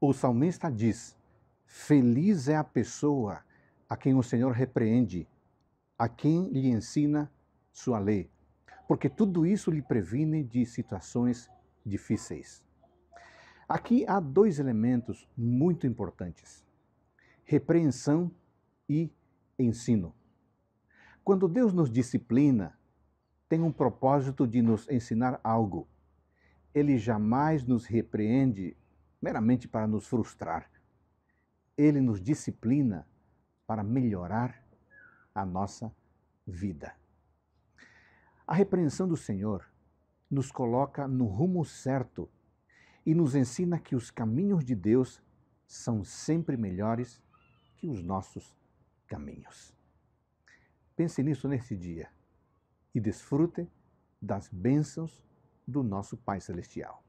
o salmista diz: Feliz é a pessoa a quem o Senhor repreende, a quem lhe ensina sua lei, porque tudo isso lhe previne de situações difíceis. Aqui há dois elementos muito importantes: repreensão e ensino. Quando Deus nos disciplina, tem um propósito de nos ensinar algo. Ele jamais nos repreende meramente para nos frustrar. Ele nos disciplina para melhorar a nossa vida. A repreensão do Senhor nos coloca no rumo certo e nos ensina que os caminhos de Deus são sempre melhores que os nossos caminhos. Pense nisso neste dia e desfrute das bênçãos do nosso Pai Celestial.